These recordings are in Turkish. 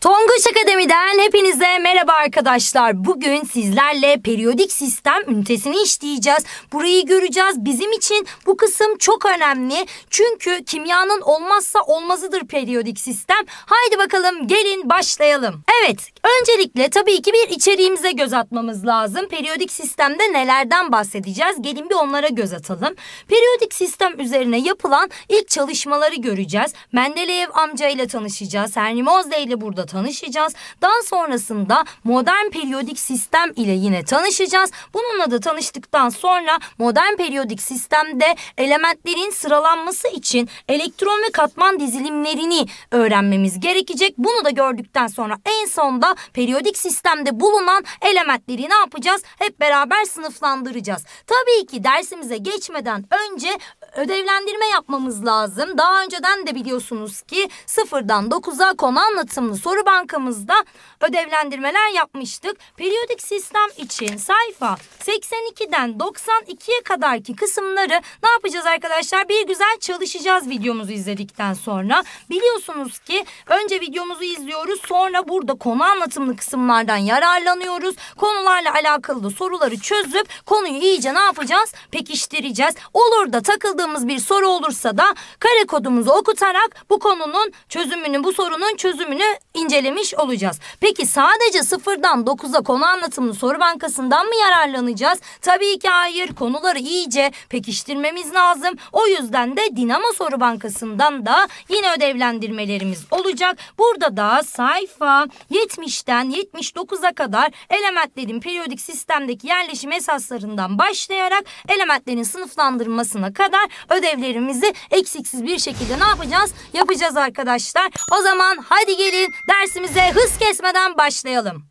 Tonguç Akademi'den hepinize merhaba arkadaşlar. Bugün sizlerle periyodik sistem ünitesini işleyeceğiz. Burayı göreceğiz. Bizim için bu kısım çok önemli. Çünkü kimyanın olmazsa olmazıdır periyodik sistem. Haydi bakalım gelin başlayalım. Evet öncelikle tabii ki bir içeriğimize göz atmamız lazım. Periyodik sistemde nelerden bahsedeceğiz? Gelin bir onlara göz atalım. Periyodik sistem üzerine yapılan ilk çalışmaları göreceğiz. Mendeleev amca ile tanışacağız. Herni ile burada tanışacağız. Daha sonrasında modern periyodik sistem ile yine tanışacağız. Bununla da tanıştıktan sonra modern periyodik sistemde elementlerin sıralanması için elektron ve katman dizilimlerini öğrenmemiz gerekecek. Bunu da gördükten sonra en sonda periyodik sistemde bulunan elementleri ne yapacağız? Hep beraber sınıflandıracağız. Tabii ki dersimize geçmeden önce ödevlendirme yapmamız lazım. Daha önceden de biliyorsunuz ki sıfırdan 9'a konu anlatımlı soru bankamızda ödevlendirmeler yapmıştık. Periyodik sistem için sayfa 82'den 92'ye kadarki kısımları ne yapacağız arkadaşlar? Bir güzel çalışacağız videomuzu izledikten sonra. Biliyorsunuz ki önce videomuzu izliyoruz sonra burada konu anlatımlı kısımlardan yararlanıyoruz. Konularla alakalı da soruları çözüp konuyu iyice ne yapacağız? Pekiştireceğiz. Olur da takıldı takıldığımız bir soru olursa da kare kodumuzu okutarak bu konunun çözümünü, bu sorunun çözümünü incelemiş olacağız. Peki sadece sıfırdan dokuza konu anlatımını soru bankasından mı yararlanacağız? Tabii ki hayır. Konuları iyice pekiştirmemiz lazım. O yüzden de Dinamo Soru Bankası'ndan da yine ödevlendirmelerimiz olacak. Burada da sayfa 70'ten 79'a kadar elementlerin periyodik sistemdeki yerleşim esaslarından başlayarak elementlerin sınıflandırmasına kadar ödevlerimizi eksiksiz bir şekilde ne yapacağız? Yapacağız arkadaşlar. O zaman hadi gelin Dersimize hız kesmeden başlayalım.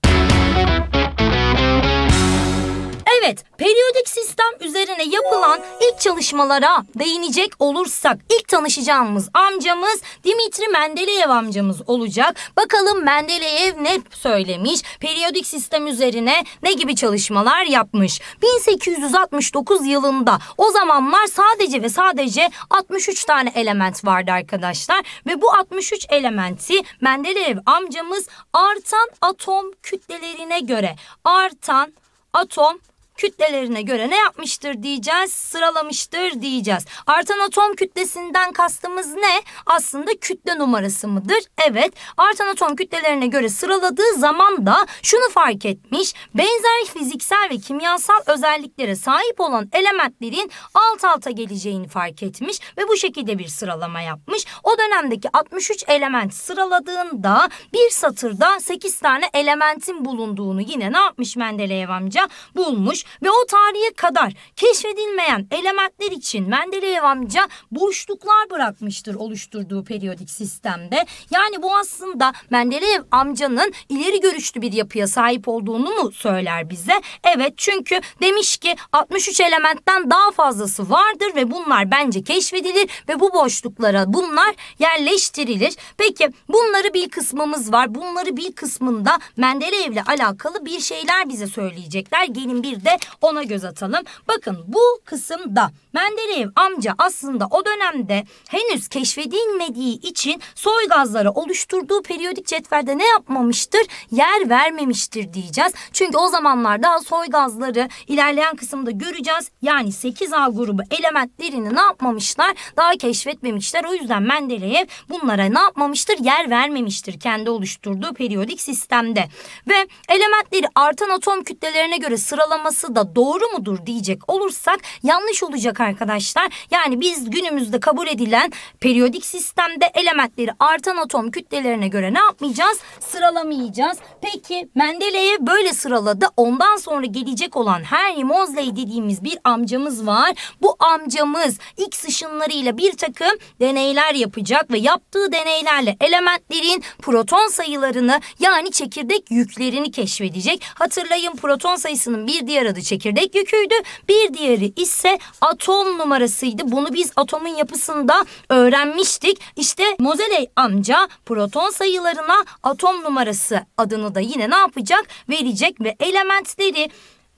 Evet, periyodik sistem üzerine yapılan ilk çalışmalara değinecek olursak ilk tanışacağımız amcamız Dimitri Mendeleev amcamız olacak. Bakalım Mendeleev ne söylemiş? Periyodik sistem üzerine ne gibi çalışmalar yapmış? 1869 yılında o zamanlar sadece ve sadece 63 tane element vardı arkadaşlar ve bu 63 elementi Mendeleev amcamız artan atom kütlelerine göre artan atom kütlelerine göre ne yapmıştır diyeceğiz, sıralamıştır diyeceğiz. Artan atom kütlesinden kastımız ne? Aslında kütle numarası mıdır? Evet, artan atom kütlelerine göre sıraladığı zaman da şunu fark etmiş. Benzer fiziksel ve kimyasal özelliklere sahip olan elementlerin alt alta geleceğini fark etmiş ve bu şekilde bir sıralama yapmış. O dönemdeki 63 element sıraladığında bir satırda 8 tane elementin bulunduğunu yine ne yapmış Mendeleyev amca? Bulmuş. Ve o tarihe kadar keşfedilmeyen elementler için Mendeleev amca boşluklar bırakmıştır oluşturduğu periyodik sistemde. Yani bu aslında Mendeleev amcanın ileri görüşlü bir yapıya sahip olduğunu mu söyler bize? Evet çünkü demiş ki 63 elementten daha fazlası vardır ve bunlar bence keşfedilir ve bu boşluklara bunlar yerleştirilir. Peki bunları bir kısmımız var. Bunları bir kısmında Mendeleevle alakalı bir şeyler bize söyleyecekler. Gelin bir de ona göz atalım. Bakın bu kısımda Mendeleev amca aslında o dönemde henüz keşfedilmediği için soy gazları oluşturduğu periyodik cetvelde ne yapmamıştır? Yer vermemiştir diyeceğiz. Çünkü o zamanlarda soy gazları ilerleyen kısımda göreceğiz. Yani 8A grubu elementlerini ne yapmamışlar? Daha keşfetmemişler. O yüzden Mendeleev bunlara ne yapmamıştır? Yer vermemiştir kendi oluşturduğu periyodik sistemde. Ve elementleri artan atom kütlelerine göre sıralaması mantığı da doğru mudur diyecek olursak yanlış olacak arkadaşlar. Yani biz günümüzde kabul edilen periyodik sistemde elementleri artan atom kütlelerine göre ne yapmayacağız? Sıralamayacağız. Peki Mendeley'e böyle sıraladı. Ondan sonra gelecek olan Henry Mosley dediğimiz bir amcamız var. Bu amcamız X ışınlarıyla bir takım deneyler yapacak ve yaptığı deneylerle elementlerin proton sayılarını yani çekirdek yüklerini keşfedecek. Hatırlayın proton sayısının bir diğer numaralı çekirdek yüküydü. Bir diğeri ise atom numarasıydı. Bunu biz atomun yapısında öğrenmiştik. İşte Mozeley amca proton sayılarına atom numarası adını da yine ne yapacak? Verecek ve elementleri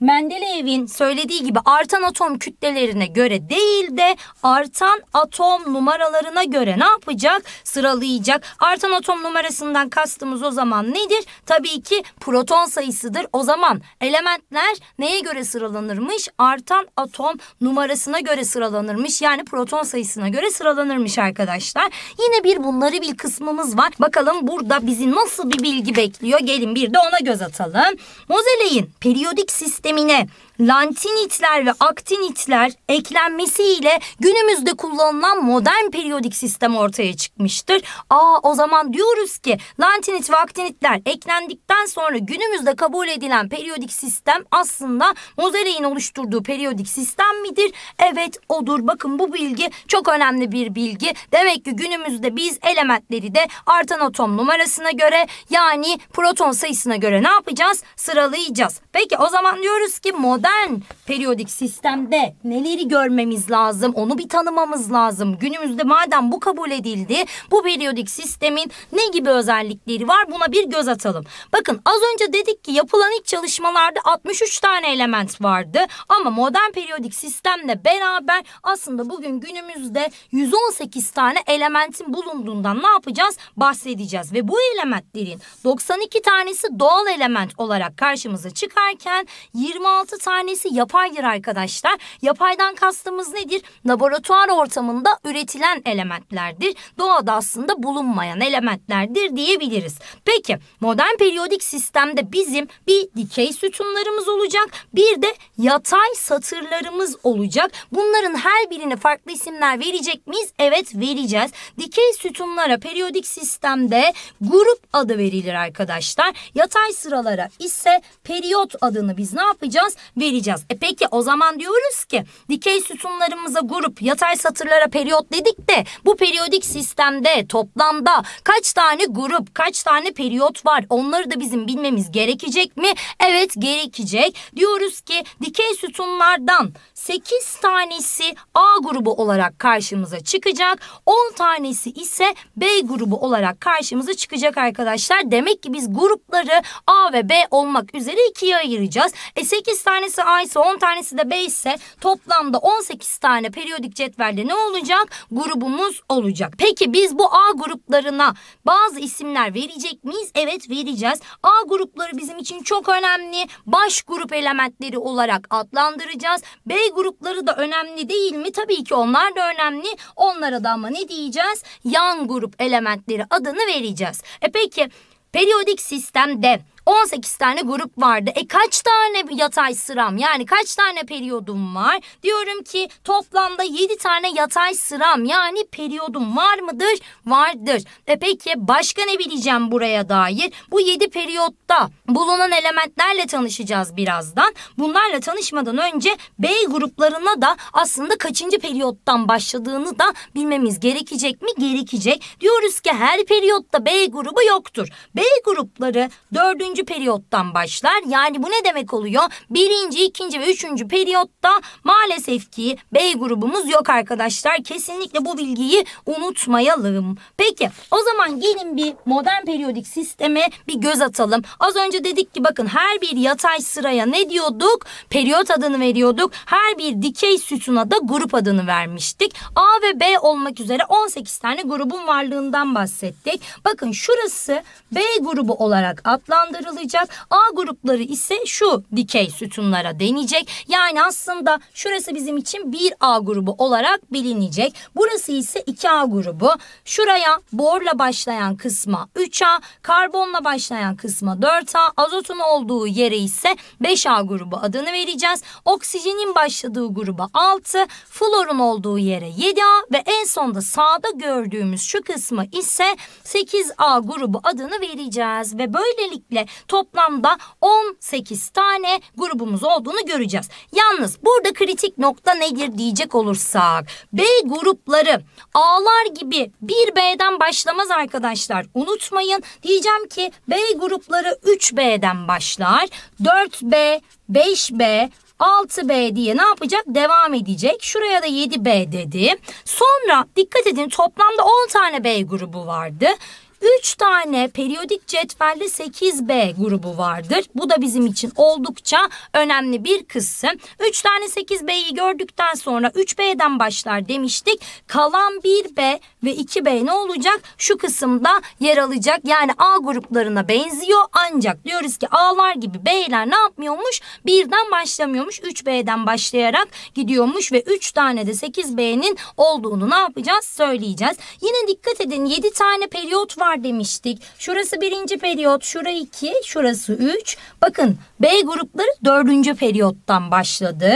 Mendeleev'in söylediği gibi artan atom kütlelerine göre değil de artan atom numaralarına göre ne yapacak? Sıralayacak. Artan atom numarasından kastımız o zaman nedir? Tabii ki proton sayısıdır. O zaman elementler neye göre sıralanırmış? Artan atom numarasına göre sıralanırmış. Yani proton sayısına göre sıralanırmış arkadaşlar. Yine bir bunları bil kısmımız var. Bakalım burada bizi nasıl bir bilgi bekliyor? Gelin bir de ona göz atalım. Mozeley'in periyodik sistemi みね。lantinitler ve aktinitler eklenmesiyle günümüzde kullanılan modern periyodik sistem ortaya çıkmıştır. Aa o zaman diyoruz ki lantinit ve aktinitler eklendikten sonra günümüzde kabul edilen periyodik sistem aslında Mozeley'in oluşturduğu periyodik sistem midir? Evet odur. Bakın bu bilgi çok önemli bir bilgi. Demek ki günümüzde biz elementleri de artan atom numarasına göre yani proton sayısına göre ne yapacağız? Sıralayacağız. Peki o zaman diyoruz ki modern modern periyodik sistemde neleri görmemiz lazım onu bir tanımamız lazım. Günümüzde madem bu kabul edildi bu periyodik sistemin ne gibi özellikleri var buna bir göz atalım. Bakın az önce dedik ki yapılan ilk çalışmalarda 63 tane element vardı ama modern periyodik sistemle beraber aslında bugün günümüzde 118 tane elementin bulunduğundan ne yapacağız? Bahsedeceğiz ve bu elementlerin 92 tanesi doğal element olarak karşımıza çıkarken 26 tane tanesi yapaydır arkadaşlar. Yapaydan kastımız nedir? Laboratuvar ortamında üretilen elementlerdir. Doğada aslında bulunmayan elementlerdir diyebiliriz. Peki modern periyodik sistemde bizim bir dikey sütunlarımız olacak. Bir de yatay satırlarımız olacak. Bunların her birine farklı isimler verecek miyiz? Evet vereceğiz. Dikey sütunlara periyodik sistemde grup adı verilir arkadaşlar. Yatay sıralara ise periyot adını biz ne yapacağız? Vereceğiz vereceğiz. E peki o zaman diyoruz ki dikey sütunlarımıza grup, yatay satırlara periyot dedik de bu periyodik sistemde toplamda kaç tane grup, kaç tane periyot var? Onları da bizim bilmemiz gerekecek mi? Evet gerekecek. Diyoruz ki dikey sütunlardan 8 tanesi A grubu olarak karşımıza çıkacak. 10 tanesi ise B grubu olarak karşımıza çıkacak arkadaşlar. Demek ki biz grupları A ve B olmak üzere ikiye ayıracağız. E 8 tanesi A ise 10 tanesi de B ise toplamda 18 tane periyodik cetvelde ne olacak? Grubumuz olacak. Peki biz bu A gruplarına bazı isimler verecek miyiz? Evet vereceğiz. A grupları bizim için çok önemli. Baş grup elementleri olarak adlandıracağız. B grupları da önemli değil mi? Tabii ki onlar da önemli. Onlara da ama ne diyeceğiz? Yan grup elementleri adını vereceğiz. E peki periyodik sistemde 18 tane grup vardı. E kaç tane yatay sıram yani kaç tane periyodum var? Diyorum ki toplamda 7 tane yatay sıram yani periyodum var mıdır? Vardır. E peki başka ne bileceğim buraya dair? Bu 7 periyotta bulunan elementlerle tanışacağız birazdan. Bunlarla tanışmadan önce B gruplarına da aslında kaçıncı periyottan başladığını da bilmemiz gerekecek mi? Gerekecek. Diyoruz ki her periyotta B grubu yoktur. B grupları 4 üçüncü periyottan başlar. Yani bu ne demek oluyor? Birinci, ikinci ve üçüncü periyotta maalesef ki B grubumuz yok arkadaşlar. Kesinlikle bu bilgiyi unutmayalım. Peki o zaman gelin bir modern periyodik sisteme bir göz atalım. Az önce dedik ki bakın her bir yatay sıraya ne diyorduk? Periyot adını veriyorduk. Her bir dikey sütuna da grup adını vermiştik. A ve B olmak üzere 18 tane grubun varlığından bahsettik. Bakın şurası B grubu olarak adlandırılıyor ayrılacak. A grupları ise şu dikey sütunlara denecek. Yani aslında şurası bizim için bir A grubu olarak bilinecek. Burası ise 2A grubu. Şuraya borla başlayan kısma 3A, karbonla başlayan kısma 4A, azotun olduğu yere ise 5A grubu adını vereceğiz. Oksijenin başladığı gruba 6, florun olduğu yere 7A ve en sonda sağda gördüğümüz şu kısmı ise 8A grubu adını vereceğiz ve böylelikle toplamda 18 tane grubumuz olduğunu göreceğiz. Yalnız burada kritik nokta nedir diyecek olursak B grupları A'lar gibi bir bden başlamaz arkadaşlar. Unutmayın diyeceğim ki B grupları 3B'den başlar. 4B, 5B, 6B diye ne yapacak? Devam edecek. Şuraya da 7B dedi. Sonra dikkat edin toplamda 10 tane B grubu vardı. 3 tane periyodik cetvelde 8B grubu vardır. Bu da bizim için oldukça önemli bir kısım. 3 tane 8B'yi gördükten sonra 3B'den başlar demiştik. Kalan 1B ve 2B ne olacak? Şu kısımda yer alacak. Yani A gruplarına benziyor ancak diyoruz ki A'lar gibi B'ler ne yapmıyormuş? Birden başlamıyormuş. 3B'den başlayarak gidiyormuş ve 3 tane de 8B'nin olduğunu ne yapacağız? Söyleyeceğiz. Yine dikkat edin 7 tane periyot var var demiştik. Şurası birinci periyot, şura iki, şurası üç. Bakın B grupları dördüncü periyottan başladı.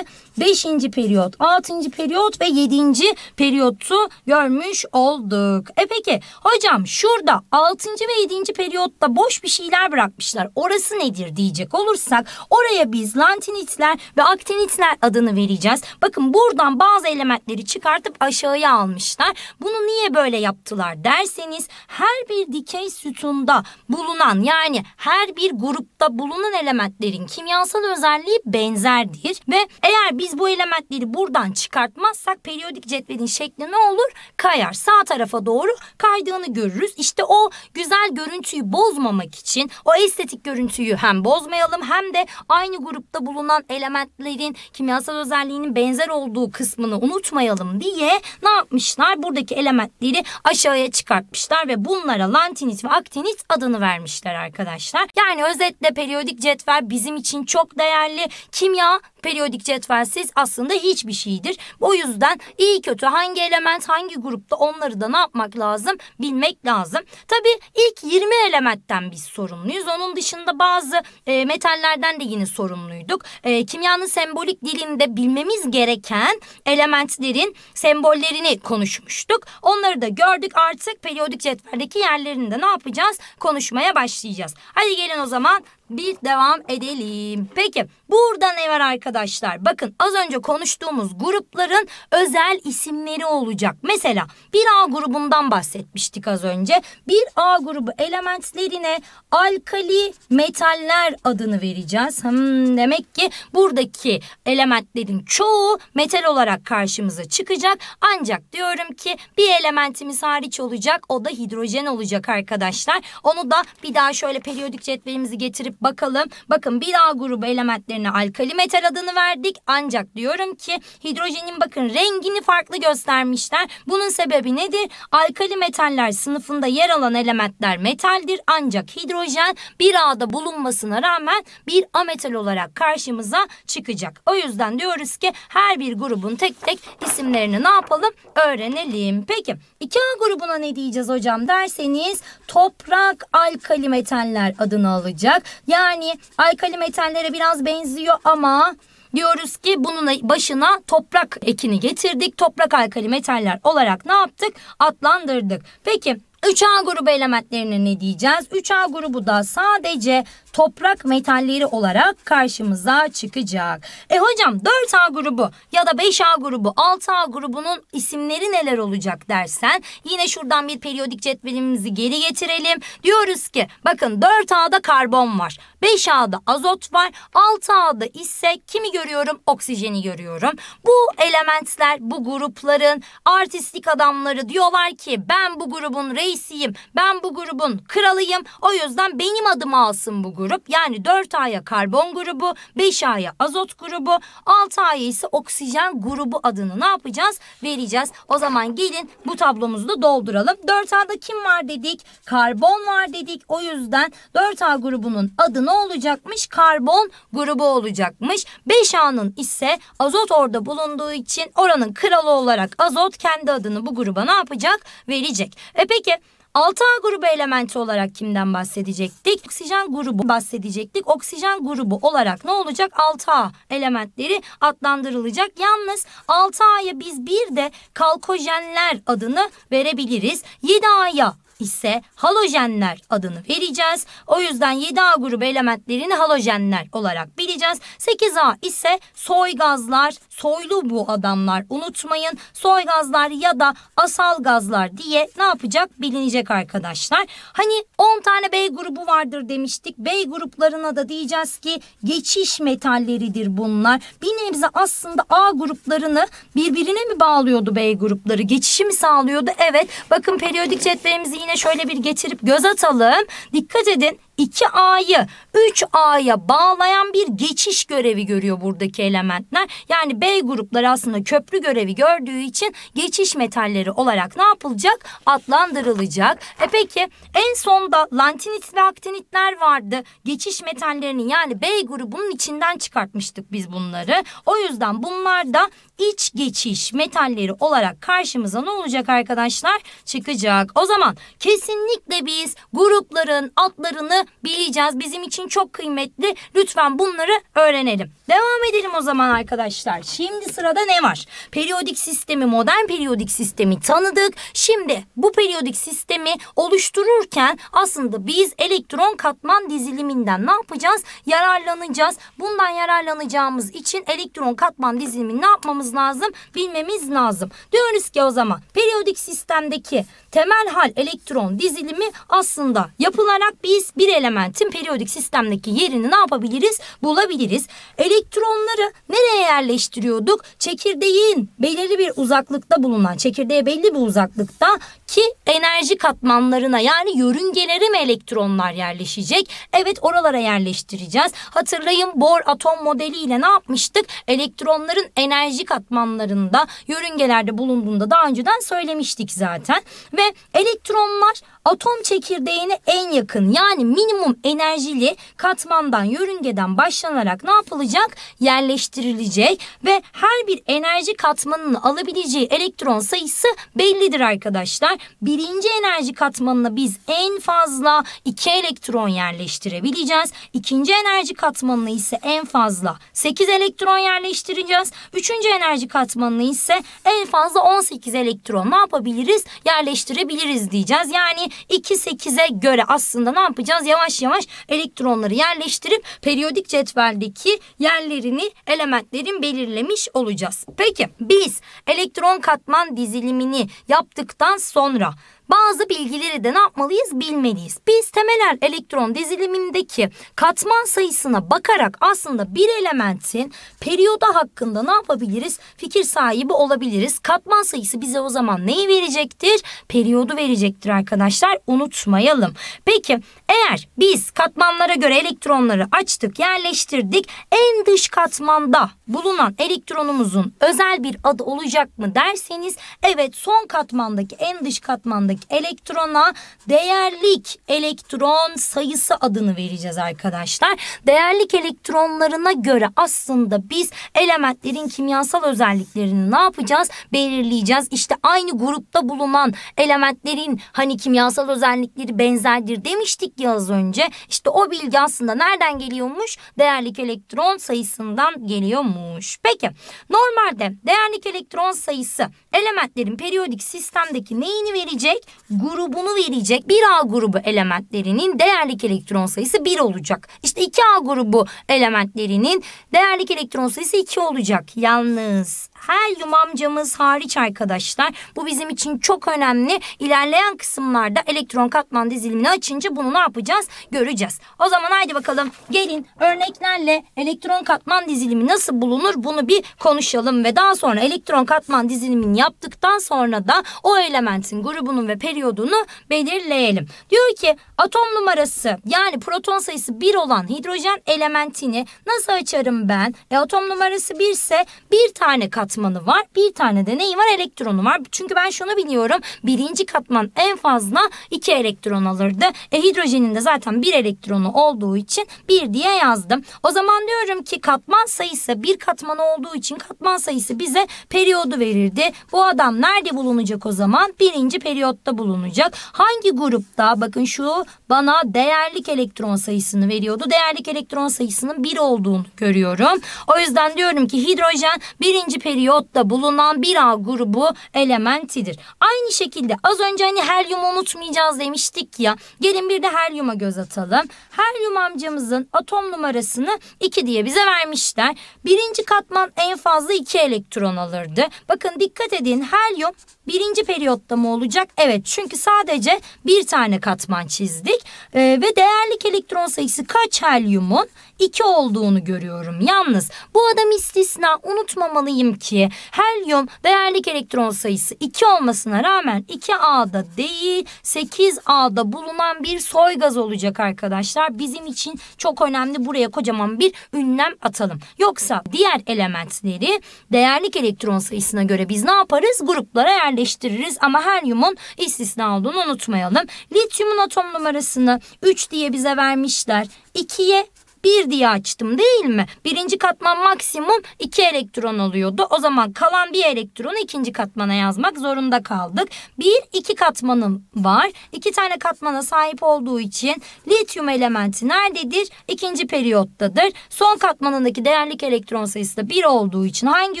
beşinci periyot, altıncı periyot ve yedinci periyotu görmüş olduk. E peki hocam şurada altıncı ve yedinci periyotta boş bir şeyler bırakmışlar. Orası nedir diyecek olursak oraya biz lantinitler ve aktinitler adını vereceğiz. Bakın buradan bazı elementleri çıkartıp aşağıya almışlar. Bunu niye böyle yaptılar derseniz her bir dikey sütunda bulunan yani her bir grupta bulunan elementleri elementlerin kimyasal özelliği benzerdir ve eğer biz bu elementleri buradan çıkartmazsak periyodik cetvelin şekli ne olur? Kayar. Sağ tarafa doğru kaydığını görürüz. İşte o güzel görüntüyü bozmamak için o estetik görüntüyü hem bozmayalım hem de aynı grupta bulunan elementlerin kimyasal özelliğinin benzer olduğu kısmını unutmayalım diye ne yapmışlar? Buradaki elementleri aşağıya çıkartmışlar ve bunlara lantinit ve aktinit adını vermişler arkadaşlar. Yani özetle periyodik cetvel bir bizim için çok değerli. Kimya periyodik cetvelsiz aslında hiçbir şeydir. O yüzden iyi kötü hangi element hangi grupta onları da ne yapmak lazım bilmek lazım. Tabii ilk 20 elementten biz sorumluyuz. Onun dışında bazı e, metallerden de yine sorumluyduk. E, kimyanın sembolik dilinde bilmemiz gereken elementlerin sembollerini konuşmuştuk. Onları da gördük artık periyodik cetveldeki yerlerinde ne yapacağız? Konuşmaya başlayacağız. Hadi gelin o zaman bir devam edelim. Peki burada ne var arkadaşlar? Bakın az önce konuştuğumuz grupların özel isimleri olacak. Mesela bir A grubundan bahsetmiştik az önce. Bir A grubu elementlerine alkali metaller adını vereceğiz. Hmm, demek ki buradaki elementlerin çoğu metal olarak karşımıza çıkacak. Ancak diyorum ki bir elementimiz hariç olacak. O da hidrojen olacak arkadaşlar. Onu da bir daha şöyle periyodik cetvelimizi getirip bakalım. Bakın bir A grubu elementlerine alkali metal adını verdik. Ancak diyorum ki hidrojenin bakın rengini farklı göstermişler. Bunun sebebi nedir? Alkali metaller sınıfında yer alan elementler metaldir. Ancak hidrojen bir A'da bulunmasına rağmen bir A metal olarak karşımıza çıkacak. O yüzden diyoruz ki her bir grubun tek tek isimlerini ne yapalım? Öğrenelim. Peki 2A grubuna ne diyeceğiz hocam derseniz toprak alkali metaller adını alacak. Yani alkali metallere biraz benziyor ama diyoruz ki bunun başına toprak ekini getirdik. Toprak alkali metaller olarak ne yaptık? Adlandırdık. Peki 3A grubu elementlerine ne diyeceğiz? 3A grubu da sadece toprak metalleri olarak karşımıza çıkacak. E hocam 4A grubu ya da 5A grubu 6A grubunun isimleri neler olacak dersen yine şuradan bir periyodik cetvelimizi geri getirelim. Diyoruz ki bakın 4A'da karbon var. 5 A'da azot var. 6 A'da ise kimi görüyorum? Oksijeni görüyorum. Bu elementler bu grupların artistik adamları diyorlar ki ben bu grubun reisiyim. Ben bu grubun kralıyım. O yüzden benim adımı alsın bu grup. Yani 4 A'ya karbon grubu, 5 A'ya azot grubu, 6 A'ya ise oksijen grubu adını ne yapacağız? Vereceğiz. O zaman gelin bu tablomuzu da dolduralım. 4 A'da kim var dedik? Karbon var dedik. O yüzden 4 A grubunun adını ne olacakmış? Karbon grubu olacakmış. 5A'nın ise azot orada bulunduğu için oranın kralı olarak azot kendi adını bu gruba ne yapacak? Verecek. E peki 6A grubu elementi olarak kimden bahsedecektik? Oksijen grubu bahsedecektik. Oksijen grubu olarak ne olacak? 6A elementleri adlandırılacak. Yalnız 6A'ya biz bir de kalkojenler adını verebiliriz. 7A'ya ise halojenler adını vereceğiz. O yüzden 7A grubu elementlerini halojenler olarak bileceğiz. 8A ise soy gazlar, soylu bu adamlar unutmayın. Soy gazlar ya da asal gazlar diye ne yapacak bilinecek arkadaşlar. Hani 10 tane B grubu vardır demiştik. B gruplarına da diyeceğiz ki geçiş metalleridir bunlar. Bir nebze aslında A gruplarını birbirine mi bağlıyordu B grupları? Geçişi mi sağlıyordu? Evet. Bakın periyodik cetvelimizi yine yine şöyle bir getirip göz atalım. Dikkat edin 2A'yı 3A'ya bağlayan bir geçiş görevi görüyor buradaki elementler. Yani B grupları aslında köprü görevi gördüğü için geçiş metalleri olarak ne yapılacak? Adlandırılacak. E peki en sonda lantinit ve aktinitler vardı. Geçiş metallerinin yani B grubunun içinden çıkartmıştık biz bunları. O yüzden bunlar da iç geçiş metalleri olarak karşımıza ne olacak arkadaşlar? Çıkacak. O zaman kesinlikle biz grupların adlarını bileceğiz. Bizim için çok kıymetli. Lütfen bunları öğrenelim. Devam edelim o zaman arkadaşlar. Şimdi sırada ne var? Periyodik sistemi, modern periyodik sistemi tanıdık. Şimdi bu periyodik sistemi oluştururken aslında biz elektron katman diziliminden ne yapacağız? Yararlanacağız. Bundan yararlanacağımız için elektron katman dizilimini ne yapmamız lazım? Bilmemiz lazım. Diyoruz ki o zaman periyodik sistemdeki temel hal elektron dizilimi aslında yapılarak biz bir elementin periyodik sistemdeki yerini ne yapabiliriz? Bulabiliriz. Elektronları nereye yerleştiriyorduk? Çekirdeğin belirli bir uzaklıkta bulunan, çekirdeğe belli bir uzaklıkta ki enerji katmanlarına yani yörüngelere mi elektronlar yerleşecek? Evet oralara yerleştireceğiz. Hatırlayın Bohr atom modeliyle ne yapmıştık? Elektronların enerji katmanlarında yörüngelerde bulunduğunda daha önceden söylemiştik zaten. Ve elektronlar atom çekirdeğine en yakın yani minimum enerjili katmandan yörüngeden başlanarak ne yapılacak? Yerleştirilecek ve her bir enerji katmanının alabileceği elektron sayısı bellidir arkadaşlar. Birinci enerji katmanına biz en fazla iki elektron yerleştirebileceğiz. İkinci enerji katmanına ise en fazla sekiz elektron yerleştireceğiz. Üçüncü enerji katmanına ise en fazla on sekiz elektron ne yapabiliriz? Yerleştirebiliriz diyeceğiz. Yani 2.8'e göre aslında ne yapacağız? Yavaş yavaş elektronları yerleştirip periyodik cetveldeki yerlerini elementlerin belirlemiş olacağız. Peki biz elektron katman dizilimini yaptıktan sonra bazı bilgileri de ne yapmalıyız bilmeliyiz. Biz temeler elektron dizilimindeki katman sayısına bakarak aslında bir elementin periyoda hakkında ne yapabiliriz? Fikir sahibi olabiliriz. Katman sayısı bize o zaman neyi verecektir? Periyodu verecektir arkadaşlar. Unutmayalım. Peki eğer biz katmanlara göre elektronları açtık, yerleştirdik. En dış katmanda bulunan elektronumuzun özel bir adı olacak mı derseniz evet son katmandaki en dış katmandaki elektrona değerlik elektron sayısı adını vereceğiz arkadaşlar. Değerlik elektronlarına göre aslında biz elementlerin kimyasal özelliklerini ne yapacağız? Belirleyeceğiz. İşte aynı grupta bulunan elementlerin hani kimyasal özellikleri benzerdir demiştik ya az önce. İşte o bilgi aslında nereden geliyormuş? Değerlik elektron sayısından geliyormuş olmuş. Peki normalde değerlik elektron sayısı elementlerin periyodik sistemdeki neyini verecek? Grubunu verecek. 1A grubu elementlerinin değerlik elektron sayısı 1 olacak. İşte 2A grubu elementlerinin değerlik elektron sayısı 2 olacak. Yalnız her amcamız hariç arkadaşlar. Bu bizim için çok önemli. İlerleyen kısımlarda elektron katman dizilimini açınca bunu ne yapacağız? Göreceğiz. O zaman haydi bakalım gelin örneklerle elektron katman dizilimi nasıl bulunur bunu bir konuşalım ve daha sonra elektron katman dizilimini yaptıktan sonra da o elementin grubunun ve periyodunu belirleyelim. Diyor ki atom numarası yani proton sayısı 1 olan hidrojen elementini nasıl açarım ben? E, atom numarası 1 ise bir tane katman katmanı var. Bir tane de neyi var? Elektronu var. Çünkü ben şunu biliyorum. Birinci katman en fazla iki elektron alırdı. E hidrojenin de zaten bir elektronu olduğu için bir diye yazdım. O zaman diyorum ki katman sayısı bir katman olduğu için katman sayısı bize periyodu verirdi. Bu adam nerede bulunacak o zaman? Birinci periyotta bulunacak. Hangi grupta? Bakın şu bana değerlik elektron sayısını veriyordu. Değerlik elektron sayısının bir olduğunu görüyorum. O yüzden diyorum ki hidrojen birinci periyotta periyotta bulunan bir A grubu elementidir. Aynı şekilde az önce hani helyum unutmayacağız demiştik ya. Gelin bir de helyuma göz atalım. Helyum amcamızın atom numarasını 2 diye bize vermişler. Birinci katman en fazla 2 elektron alırdı. Bakın dikkat edin helyum birinci periyotta mı olacak? Evet çünkü sadece bir tane katman çizdik. Ee, ve değerlik elektron sayısı kaç helyumun? 2 olduğunu görüyorum. Yalnız bu adam istisna unutmamalıyım ki helyum değerlik elektron sayısı 2 olmasına rağmen 2A'da değil 8A'da bulunan bir soy gaz olacak arkadaşlar. Bizim için çok önemli buraya kocaman bir ünlem atalım. Yoksa diğer elementleri değerlik elektron sayısına göre biz ne yaparız? Gruplara yerleştiririz ama helyumun istisna olduğunu unutmayalım. Lityumun atom numarasını 3 diye bize vermişler. 2'ye 1 diye açtım değil mi? Birinci katman maksimum 2 elektron oluyordu. O zaman kalan bir elektronu ikinci katmana yazmak zorunda kaldık. Bir iki katmanım var. İki tane katmana sahip olduğu için lityum elementi nerededir? İkinci periyottadır. Son katmanındaki değerlik elektron sayısı da 1 olduğu için hangi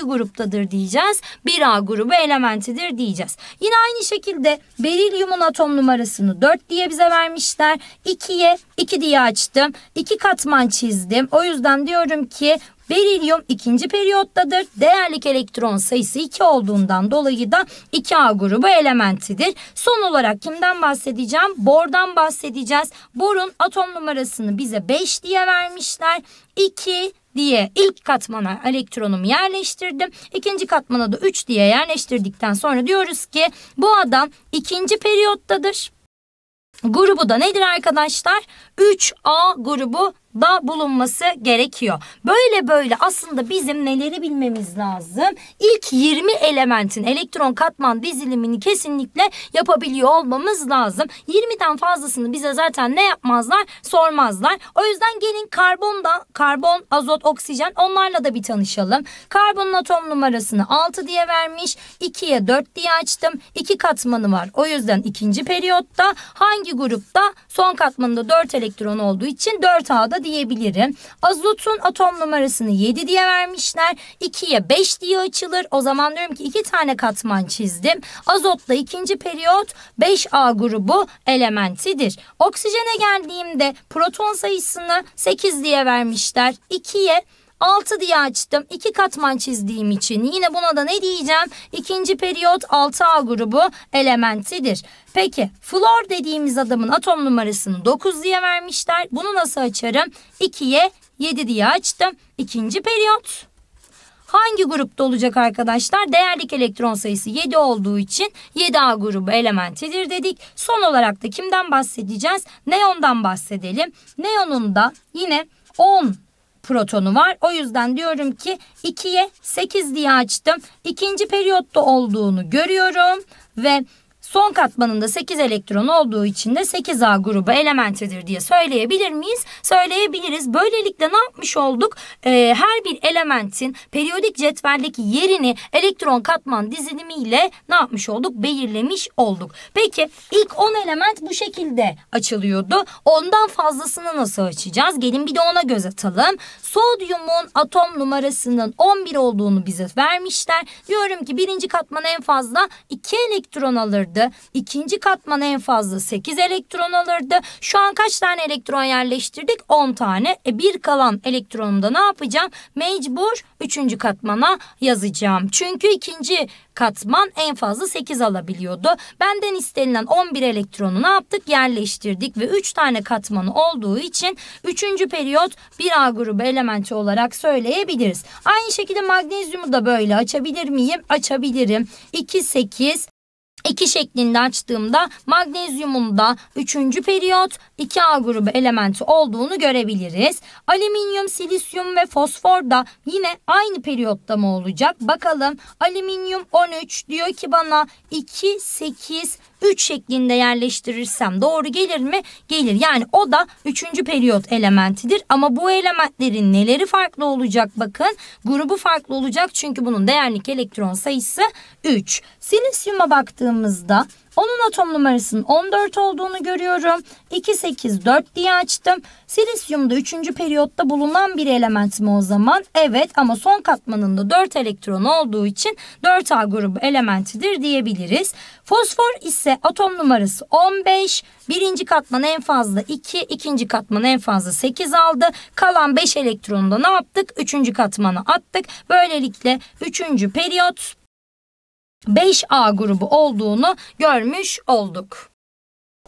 gruptadır diyeceğiz? 1A grubu elementidir diyeceğiz. Yine aynı şekilde berilyumun atom numarasını 4 diye bize vermişler. 2'ye 2 diye açtım. 2 katman çizdim. O yüzden diyorum ki Berilyum ikinci periyottadır. Değerlik elektron sayısı 2 olduğundan dolayı da 2A grubu elementidir. Son olarak kimden bahsedeceğim? Bordan bahsedeceğiz. Borun atom numarasını bize 5 diye vermişler. 2 diye ilk katmana elektronumu yerleştirdim. İkinci katmana da 3 diye yerleştirdikten sonra diyoruz ki bu adam ikinci periyottadır grubu da nedir arkadaşlar? 3A grubu da bulunması gerekiyor. Böyle böyle aslında bizim neleri bilmemiz lazım? İlk 20 elementin elektron katman dizilimini kesinlikle yapabiliyor olmamız lazım. 20'den fazlasını bize zaten ne yapmazlar? Sormazlar. O yüzden gelin karbonda karbon, azot, oksijen onlarla da bir tanışalım. Karbonun atom numarasını 6 diye vermiş. 2'ye 4 diye açtım. 2 katmanı var. O yüzden ikinci periyotta hangi grupta son katmanında 4 elektron olduğu için 4A'da aslında diyebilirim. Azotun atom numarasını 7 diye vermişler. 2'ye 5 diye açılır. O zaman diyorum ki 2 tane katman çizdim. Azotla ikinci periyot 5A grubu elementidir. Oksijene geldiğimde proton sayısını 8 diye vermişler. 2'ye 6 diye açtım. 2 katman çizdiğim için. Yine buna da ne diyeceğim? İkinci periyot 6A grubu elementidir. Peki flor dediğimiz adamın atom numarasını 9 diye vermişler. Bunu nasıl açarım? 2'ye 7 diye açtım. İkinci periyot. Hangi grupta olacak arkadaşlar? Değerlik elektron sayısı 7 olduğu için 7A grubu elementidir dedik. Son olarak da kimden bahsedeceğiz? Neondan bahsedelim. Neonun da yine 10 protonu var. O yüzden diyorum ki 2'ye 8 diye açtım. İkinci periyotta olduğunu görüyorum ve Son katmanında 8 elektron olduğu için de 8A grubu elementidir diye söyleyebilir miyiz? Söyleyebiliriz. Böylelikle ne yapmış olduk? Ee, her bir elementin periyodik cetveldeki yerini elektron katman dizilimiyle ne yapmış olduk? Belirlemiş olduk. Peki ilk 10 element bu şekilde açılıyordu. Ondan fazlasını nasıl açacağız? Gelin bir de ona göz atalım. Sodyumun atom numarasının 11 olduğunu bize vermişler. Diyorum ki birinci katman en fazla 2 elektron alırdı alırdı. İkinci katman en fazla 8 elektron alırdı. Şu an kaç tane elektron yerleştirdik? 10 tane. E bir kalan elektronumu da ne yapacağım? Mecbur 3. katmana yazacağım. Çünkü ikinci katman en fazla 8 alabiliyordu. Benden istenilen 11 elektronu ne yaptık? Yerleştirdik ve 3 tane katmanı olduğu için 3. periyot 1A grubu elementi olarak söyleyebiliriz. Aynı şekilde magnezyumu da böyle açabilir miyim? Açabilirim. 2, 8, 2 şeklinde açtığımda magnezyumunda da 3. periyot 2A grubu elementi olduğunu görebiliriz. Alüminyum, silisyum ve fosfor da yine aynı periyotta mı olacak? Bakalım alüminyum 13 diyor ki bana 2, 8, 3 şeklinde yerleştirirsem doğru gelir mi? Gelir. Yani o da 3. periyot elementidir. Ama bu elementlerin neleri farklı olacak? Bakın grubu farklı olacak çünkü bunun değerlik elektron sayısı 3. Silisyuma baktığımızda onun atom numarasının 14 olduğunu görüyorum. 2, 8, 4 diye açtım. Silisyum da 3. periyotta bulunan bir element mi o zaman? Evet ama son katmanında 4 elektron olduğu için 4A grubu elementidir diyebiliriz. Fosfor ise atom numarası 15. Birinci katman en fazla 2, ikinci katman en fazla 8 aldı. Kalan 5 elektronu da ne yaptık? Üçüncü katmana attık. Böylelikle üçüncü periyot 5A grubu olduğunu görmüş olduk.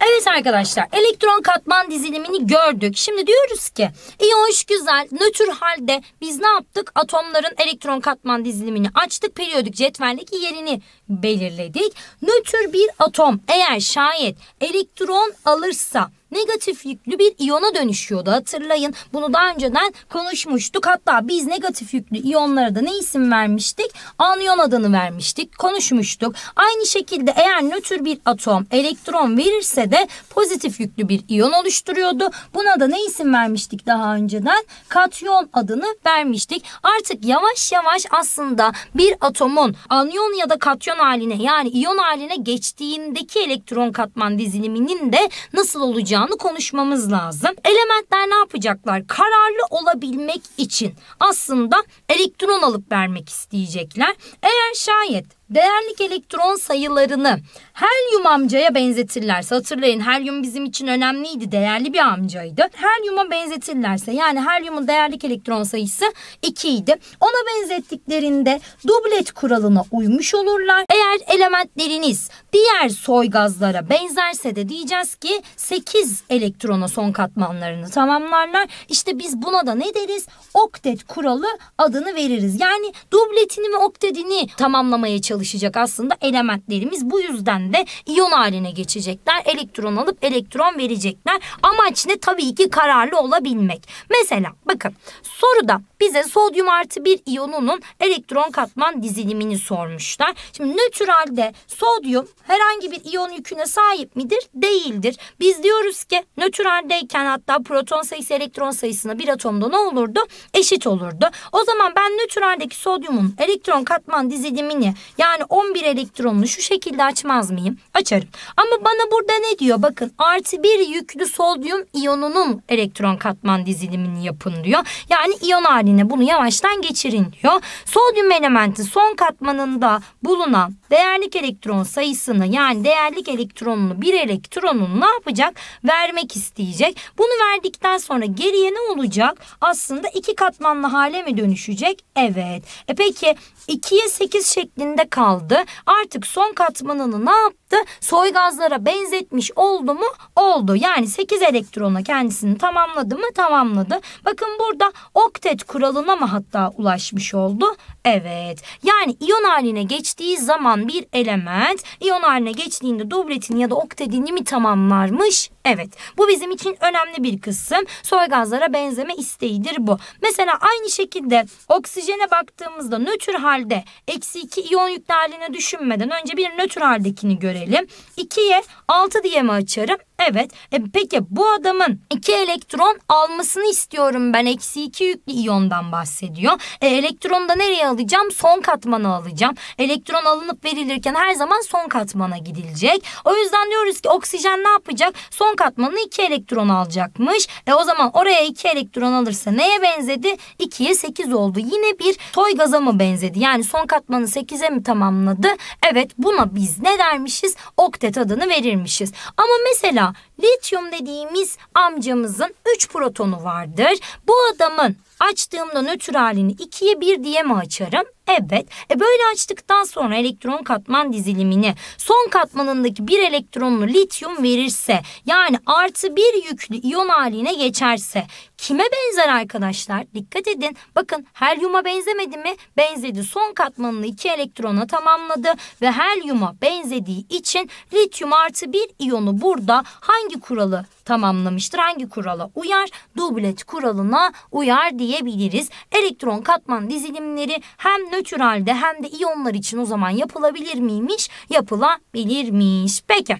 Evet arkadaşlar elektron katman dizilimini gördük. Şimdi diyoruz ki iyi hoş güzel nötr halde biz ne yaptık? Atomların elektron katman dizilimini açtık. Periyodik cetveldeki yerini belirledik. Nötr bir atom eğer şayet elektron alırsa negatif yüklü bir iyona dönüşüyordu. Hatırlayın bunu daha önceden konuşmuştuk. Hatta biz negatif yüklü iyonlara da ne isim vermiştik? Anion adını vermiştik. Konuşmuştuk. Aynı şekilde eğer nötr bir atom elektron verirse de pozitif yüklü bir iyon oluşturuyordu. Buna da ne isim vermiştik daha önceden? Katyon adını vermiştik. Artık yavaş yavaş aslında bir atomun anion ya da katyon haline yani iyon haline geçtiğindeki elektron katman diziliminin de nasıl olacağı olacağını konuşmamız lazım. Elementler ne yapacaklar? Kararlı olabilmek için aslında elektron alıp vermek isteyecekler. Eğer şayet değerlik elektron sayılarını Helyum amcaya benzetirlerse hatırlayın helyum bizim için önemliydi değerli bir amcaydı. Helyuma benzetirlerse yani helyumun değerli elektron sayısı 2 idi. Ona benzettiklerinde dublet kuralına uymuş olurlar. Eğer elementleriniz diğer soy gazlara benzerse de diyeceğiz ki 8 elektrona son katmanlarını tamamlarlar. İşte biz buna da ne deriz? Oktet kuralı adını veririz. Yani dubletini ve oktetini tamamlamaya çalışacak aslında elementlerimiz. Bu yüzden içinde iyon haline geçecekler. Elektron alıp elektron verecekler. Amaç ne? Tabii ki kararlı olabilmek. Mesela bakın soruda bize sodyum artı bir iyonunun elektron katman dizilimini sormuşlar. Şimdi nötralde sodyum herhangi bir iyon yüküne sahip midir? Değildir. Biz diyoruz ki nötraldeyken hatta proton sayısı elektron sayısına bir atomda ne olurdu? Eşit olurdu. O zaman ben nötraldeki sodyumun elektron katman dizilimini yani 11 elektronunu şu şekilde açmaz mı? miyim? Açarım. Ama bana burada ne diyor? Bakın artı bir yüklü sodyum iyonunun elektron katman dizilimini yapın diyor. Yani iyon haline bunu yavaştan geçirin diyor. Sodyum elementi son katmanında bulunan değerlik elektron sayısını yani değerlik elektronunu bir elektronun ne yapacak? Vermek isteyecek. Bunu verdikten sonra geriye ne olacak? Aslında iki katmanlı hale mi dönüşecek? Evet. E peki 2'ye 8 şeklinde kaldı. Artık son katmanını ne yaptı? Soygazlara benzetmiş oldu mu? Oldu. Yani 8 elektronla kendisini tamamladı mı? Tamamladı. Bakın burada oktet kuralına mı hatta ulaşmış oldu? Evet. Yani iyon haline geçtiği zaman bir element iyon haline geçtiğinde dobletini ya da oktetini mi tamamlarmış? Evet. Bu bizim için önemli bir kısım. Soygazlara benzeme isteğidir bu. Mesela aynı şekilde oksijene baktığımızda nötr halde eksi 2 iyon yüklerliğini düşünmeden önce bir nötr haldekini eşini görelim. 2'ye 6 diye mi açarım? Evet. E peki bu adamın 2 elektron almasını istiyorum ben. Eksi 2 yüklü iyondan bahsediyor. E, elektronu da nereye alacağım? Son katmana alacağım. Elektron alınıp verilirken her zaman son katmana gidilecek. O yüzden diyoruz ki oksijen ne yapacak? Son katmanı 2 elektron alacakmış. E o zaman oraya 2 elektron alırsa neye benzedi? 2'ye 8 oldu. Yine bir toy gaza mı benzedi? Yani son katmanı 8'e mi tamamladı? Evet buna biz ne der vermişiz. Oktet adını verirmişiz. Ama mesela lityum dediğimiz amcamızın 3 protonu vardır. Bu adamın açtığımda nötr halini 2'ye 1 diye mi açarım? Evet. E böyle açtıktan sonra elektron katman dizilimini son katmanındaki bir elektronunu lityum verirse yani artı bir yüklü iyon haline geçerse kime benzer arkadaşlar? Dikkat edin. Bakın helyuma benzemedi mi? Benzedi. Son katmanını iki elektrona tamamladı ve helyuma benzediği için lityum artı bir iyonu burada hangi hangi kuralı tamamlamıştır? Hangi kurala uyar? Dublet kuralına uyar diyebiliriz. Elektron katman dizilimleri hem nötralde hem de iyonlar için o zaman yapılabilir miymiş? Yapılabilirmiş. Peki.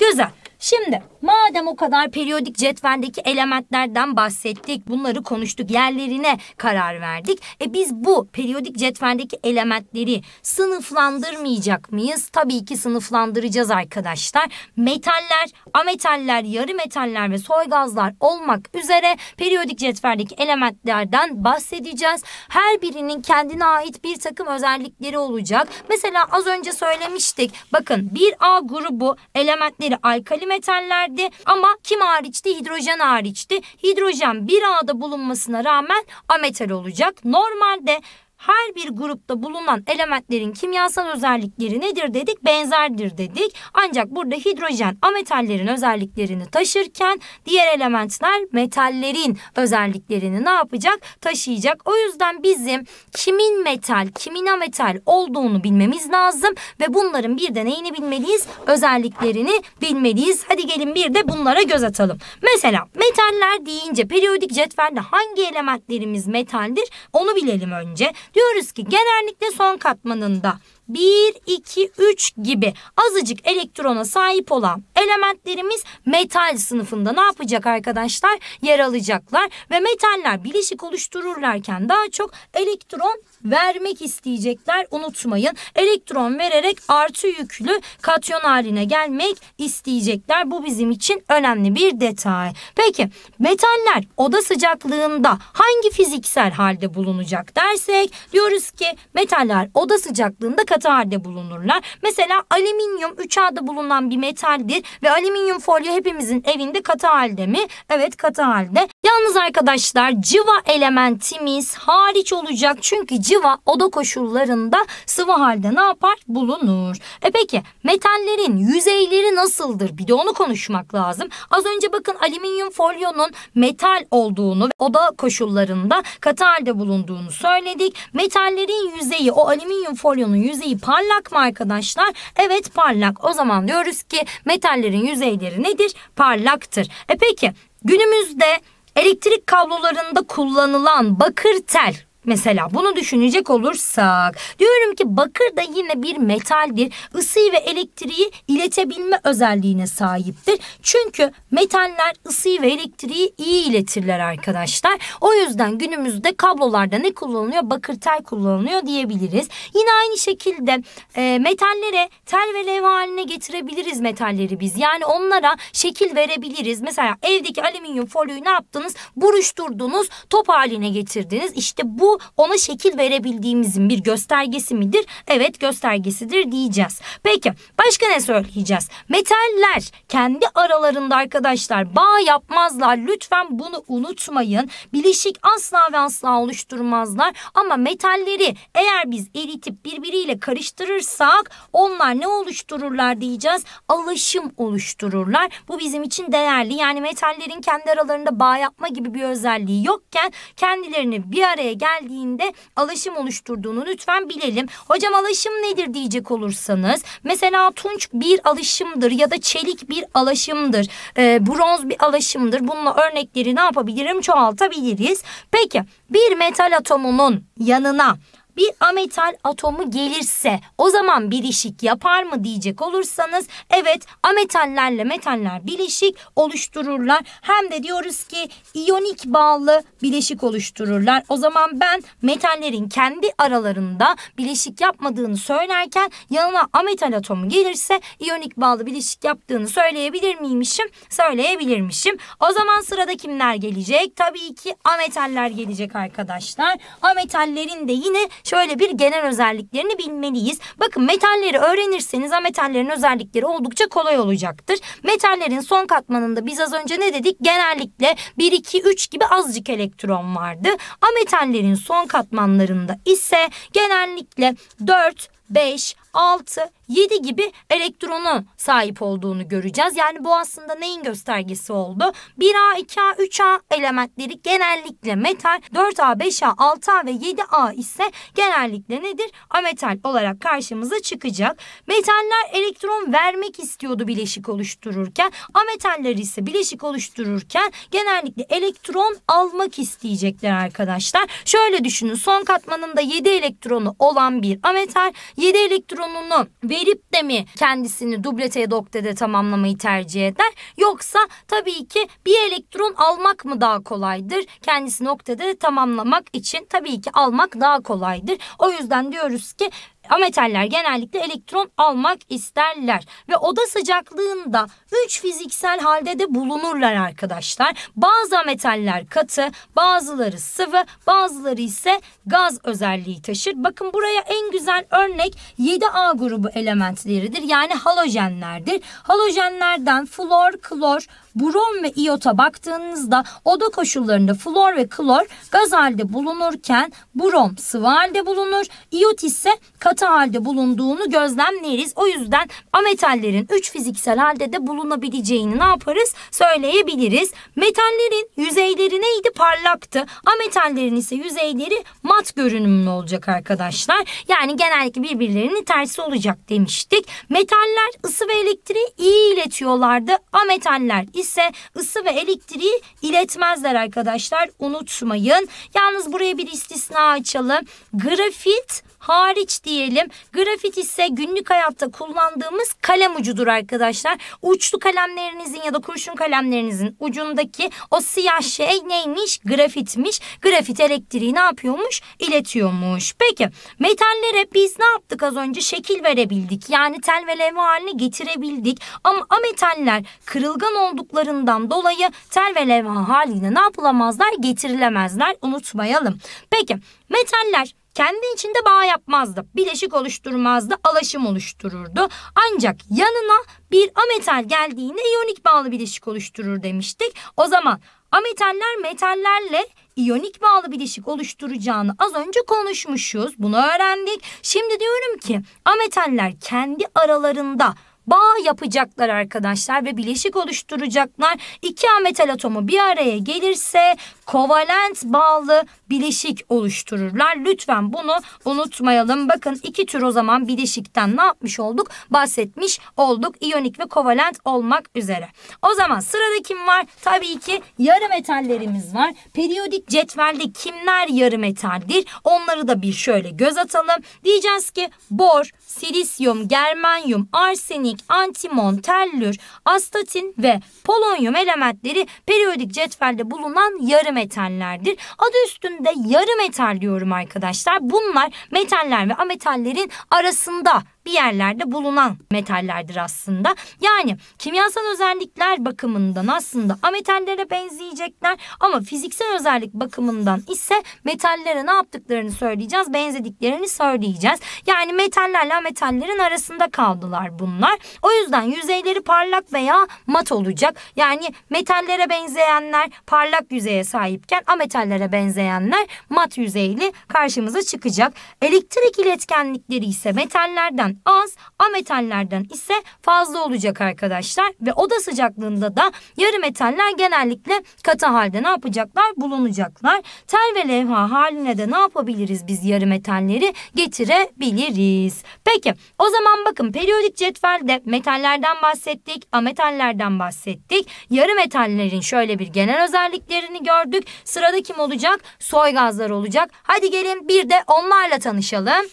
Güzel. Şimdi Madem o kadar periyodik cetvendeki elementlerden bahsettik, bunları konuştuk, yerlerine karar verdik. E biz bu periyodik cetvendeki elementleri sınıflandırmayacak mıyız? Tabii ki sınıflandıracağız arkadaşlar. Metaller, ametaller, yarı metaller ve soy gazlar olmak üzere periyodik cetvendeki elementlerden bahsedeceğiz. Her birinin kendine ait bir takım özellikleri olacak. Mesela az önce söylemiştik. Bakın 1A grubu elementleri alkali metaller hidrokarbonhidroksitli ama kim hariçti? Hidrojen hariçti. Hidrojen bir ağda bulunmasına rağmen ametal olacak. Normalde her bir grupta bulunan elementlerin kimyasal özellikleri nedir dedik? Benzerdir dedik. Ancak burada hidrojen ametallerin özelliklerini taşırken diğer elementler metallerin özelliklerini ne yapacak? Taşıyacak. O yüzden bizim kimin metal, kimin ametal olduğunu bilmemiz lazım ve bunların bir de neyini bilmeliyiz? Özelliklerini bilmeliyiz. Hadi gelin bir de bunlara göz atalım. Mesela metaller deyince periyodik cetvelde hangi elementlerimiz metaldir onu bilelim önce. Diyoruz ki genellikle son katmanında 1, 2, 3 gibi azıcık elektrona sahip olan elementlerimiz metal sınıfında ne yapacak arkadaşlar? Yer alacaklar ve metaller bileşik oluştururlarken daha çok elektron vermek isteyecekler. Unutmayın elektron vererek artı yüklü katyon haline gelmek isteyecekler. Bu bizim için önemli bir detay. Peki metaller oda sıcaklığında hangi fiziksel halde bulunacak dersek diyoruz ki metaller oda sıcaklığında katı halde bulunurlar. Mesela alüminyum 3 A'da bulunan bir metaldir ve alüminyum folyo hepimizin evinde katı halde mi? Evet katı halde. Yalnız arkadaşlar civa elementimiz hariç olacak çünkü civa oda koşullarında sıvı halde ne yapar? Bulunur. E peki metallerin yüzeyleri nasıldır? Bir de onu konuşmak lazım. Az önce bakın alüminyum folyonun metal olduğunu ve oda koşullarında katı halde bulunduğunu söyledik. Metallerin yüzeyi o alüminyum folyonun yüzeyi yüzeyi parlak mı arkadaşlar? Evet parlak. O zaman diyoruz ki metallerin yüzeyleri nedir? Parlaktır. E peki günümüzde elektrik kablolarında kullanılan bakır tel Mesela bunu düşünecek olursak diyorum ki bakır da yine bir metaldir. Isıyı ve elektriği iletebilme özelliğine sahiptir. Çünkü metaller ısıyı ve elektriği iyi iletirler arkadaşlar. O yüzden günümüzde kablolarda ne kullanılıyor? Bakır tel kullanılıyor diyebiliriz. Yine aynı şekilde e, metallere tel ve levha haline getirebiliriz metalleri biz. Yani onlara şekil verebiliriz. Mesela evdeki alüminyum folyoyu ne yaptınız? Buruşturdunuz, top haline getirdiniz. İşte bu ona şekil verebildiğimizin bir göstergesi midir? Evet göstergesidir diyeceğiz. Peki başka ne söyleyeceğiz? Metaller kendi aralarında arkadaşlar bağ yapmazlar. Lütfen bunu unutmayın. Bileşik asla ve asla oluşturmazlar. Ama metalleri eğer biz eritip birbiriyle karıştırırsak onlar ne oluştururlar diyeceğiz? Alaşım oluştururlar. Bu bizim için değerli. Yani metallerin kendi aralarında bağ yapma gibi bir özelliği yokken kendilerini bir araya gel geldiğinde alaşım oluşturduğunu lütfen bilelim. Hocam alaşım nedir diyecek olursanız mesela tunç bir alaşımdır ya da çelik bir alaşımdır. E, ee, bronz bir alaşımdır. Bununla örnekleri ne yapabilirim? Çoğaltabiliriz. Peki bir metal atomunun yanına bir ametal atomu gelirse o zaman bileşik yapar mı diyecek olursanız evet ametallerle metaller bileşik oluştururlar. Hem de diyoruz ki iyonik bağlı bileşik oluştururlar. O zaman ben metallerin kendi aralarında bileşik yapmadığını söylerken yanına ametal atomu gelirse iyonik bağlı bileşik yaptığını söyleyebilir miymişim? Söyleyebilirmişim. O zaman sırada kimler gelecek? Tabii ki ametaller gelecek arkadaşlar. Ametallerin de yine şöyle bir genel özelliklerini bilmeliyiz. Bakın metalleri öğrenirseniz ha metallerin özellikleri oldukça kolay olacaktır. Metallerin son katmanında biz az önce ne dedik? Genellikle 1, 2, 3 gibi azıcık elektron vardı. Ametallerin son katmanlarında ise genellikle 4, 5, 6, 7 gibi elektronu sahip olduğunu göreceğiz. Yani bu aslında neyin göstergesi oldu? 1A, 2A, 3A elementleri genellikle metal, 4A, 5A, 6A ve 7A ise genellikle nedir? Ametal olarak karşımıza çıkacak. Metaller elektron vermek istiyordu bileşik oluştururken. Ametaller ise bileşik oluştururken genellikle elektron almak isteyecekler arkadaşlar. Şöyle düşünün son katmanında 7 elektronu olan bir ametal 7 elektron kanununu verip de mi kendisini dublete doktede tamamlamayı tercih eder? Yoksa tabii ki bir elektron almak mı daha kolaydır? Kendisi noktede tamamlamak için tabii ki almak daha kolaydır. O yüzden diyoruz ki ametaller genellikle elektron almak isterler ve oda sıcaklığında 3 fiziksel halde de bulunurlar arkadaşlar. Bazı ametaller katı, bazıları sıvı, bazıları ise gaz özelliği taşır. Bakın buraya en güzel örnek 7A grubu elementleridir. Yani halojenlerdir. Halojenlerden flor, klor, brom ve iot'a baktığınızda oda koşullarında flor ve klor gaz halde bulunurken brom sıvı halde bulunur. iot ise katı halde bulunduğunu gözlemleriz. O yüzden ametallerin 3 fiziksel halde de bulunabileceğini ne yaparız? Söyleyebiliriz. Metallerin yüzeyleri neydi? Parlaktı. Ametallerin ise yüzeyleri mat görünümlü olacak arkadaşlar. Yani genellikle birbirlerinin tersi olacak demiştik. Metaller ısı ve elektriği iyi iletiyorlardı. Ametaller ise ise ısı ve elektriği iletmezler arkadaşlar unutmayın. Yalnız buraya bir istisna açalım. Grafit hariç diyelim. Grafit ise günlük hayatta kullandığımız kalem ucudur arkadaşlar. Uçlu kalemlerinizin ya da kurşun kalemlerinizin ucundaki o siyah şey neymiş? Grafitmiş. Grafit elektriği ne yapıyormuş? İletiyormuş. Peki metallere biz ne yaptık az önce? Şekil verebildik. Yani tel ve levha haline getirebildik. Ama metaller kırılgan olduklarından dolayı tel ve levha haline ne yapılamazlar? Getirilemezler. Unutmayalım. Peki metaller kendi içinde bağ yapmazdı. Bileşik oluşturmazdı. Alaşım oluştururdu. Ancak yanına bir ametal geldiğinde iyonik bağlı bileşik oluşturur demiştik. O zaman ametaller metallerle iyonik bağlı bileşik oluşturacağını az önce konuşmuşuz. Bunu öğrendik. Şimdi diyorum ki ametaller kendi aralarında bağ yapacaklar arkadaşlar ve bileşik oluşturacaklar. İki ametal atomu bir araya gelirse kovalent bağlı bileşik oluştururlar. Lütfen bunu unutmayalım. Bakın iki tür o zaman bileşikten ne yapmış olduk? Bahsetmiş olduk. İyonik ve kovalent olmak üzere. O zaman sırada kim var? Tabii ki yarı metallerimiz var. Periyodik cetvelde kimler yarı metaldir? Onları da bir şöyle göz atalım. Diyeceğiz ki bor, silisyum, germanyum, arsenik, antimon, tellür, astatin ve polonyum elementleri periyodik cetvelde bulunan yarı metallerdir. Adı üstünde de yarı metal diyorum arkadaşlar. Bunlar metaller ve ametallerin arasında bir yerlerde bulunan metallerdir aslında. Yani kimyasal özellikler bakımından aslında ametallere benzeyecekler ama fiziksel özellik bakımından ise metallere ne yaptıklarını söyleyeceğiz, benzediklerini söyleyeceğiz. Yani metallerle metallerin arasında kaldılar bunlar. O yüzden yüzeyleri parlak veya mat olacak. Yani metallere benzeyenler parlak yüzeye sahipken ametallere benzeyenler mat yüzeyli karşımıza çıkacak. Elektrik iletkenlikleri ise metallerden az, ametallerden ise fazla olacak arkadaşlar. Ve oda sıcaklığında da yarı metaller genellikle katı halde ne yapacaklar? Bulunacaklar. Tel ve levha haline de ne yapabiliriz biz yarı metalleri? Getirebiliriz. Peki o zaman bakın periyodik cetvelde metallerden bahsettik, ametallerden bahsettik. Yarı metallerin şöyle bir genel özelliklerini gördük. Sırada kim olacak? Soy gazlar olacak. Hadi gelin bir de onlarla tanışalım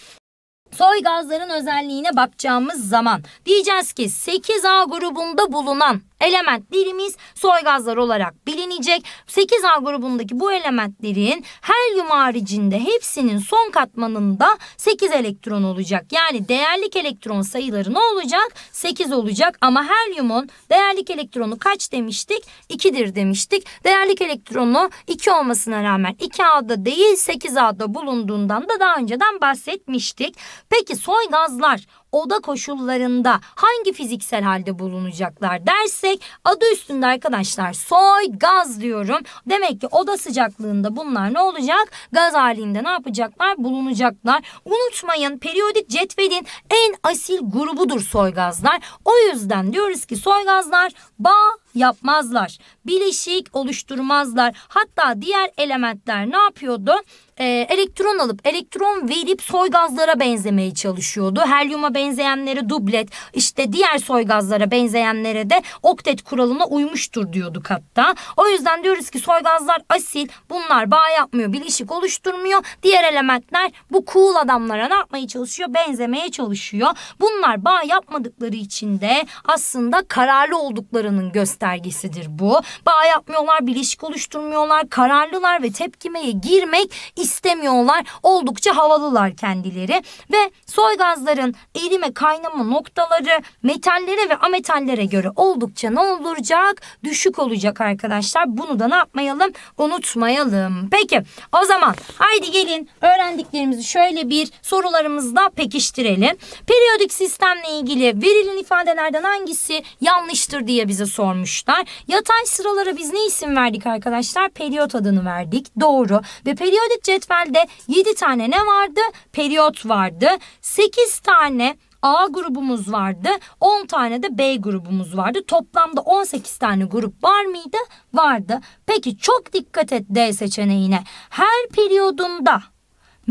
soy gazların özelliğine bakacağımız zaman diyeceğiz ki 8A grubunda bulunan element dilimiz soy gazlar olarak bilinecek. 8A grubundaki bu elementlerin helyum haricinde hepsinin son katmanında 8 elektron olacak. Yani değerlik elektron sayıları ne olacak? 8 olacak ama helyumun değerlik elektronu kaç demiştik? 2'dir demiştik. Değerlik elektronu 2 olmasına rağmen 2A'da değil 8A'da bulunduğundan da daha önceden bahsetmiştik. Peki soy gazlar oda koşullarında hangi fiziksel halde bulunacaklar dersek adı üstünde arkadaşlar soy gaz diyorum. Demek ki oda sıcaklığında bunlar ne olacak? Gaz halinde ne yapacaklar? Bulunacaklar. Unutmayın periyodik cetvelin en asil grubudur soy gazlar. O yüzden diyoruz ki soy gazlar bağ yapmazlar. Bileşik oluşturmazlar. Hatta diğer elementler ne yapıyordu? Ee, elektron alıp elektron verip soy gazlara benzemeye çalışıyordu. Helyuma benzeyenlere dublet, işte diğer soy gazlara benzeyenlere de oktet kuralına uymuştur diyorduk hatta. O yüzden diyoruz ki soy gazlar asil, bunlar bağ yapmıyor, bileşik oluşturmuyor. Diğer elementler bu cool adamlara ne yapmaya çalışıyor? Benzemeye çalışıyor. Bunlar bağ yapmadıkları için de aslında kararlı olduklarının göstergesi göstergesidir bu. Bağ yapmıyorlar, bir ilişki oluşturmuyorlar, kararlılar ve tepkimeye girmek istemiyorlar. Oldukça havalılar kendileri ve soy gazların erime kaynama noktaları metallere ve ametallere göre oldukça ne olacak? Düşük olacak arkadaşlar. Bunu da ne yapmayalım? Unutmayalım. Peki o zaman haydi gelin öğrendiklerimizi şöyle bir sorularımızla pekiştirelim. Periyodik sistemle ilgili verilen ifadelerden hangisi yanlıştır diye bize sormuş oluşlar. Yatay sıralara biz ne isim verdik arkadaşlar? Periyot adını verdik. Doğru. Ve periyodik cetvelde 7 tane ne vardı? Periyot vardı. 8 tane A grubumuz vardı. 10 tane de B grubumuz vardı. Toplamda 18 tane grup var mıydı? Vardı. Peki çok dikkat et D seçeneğine. Her periyodunda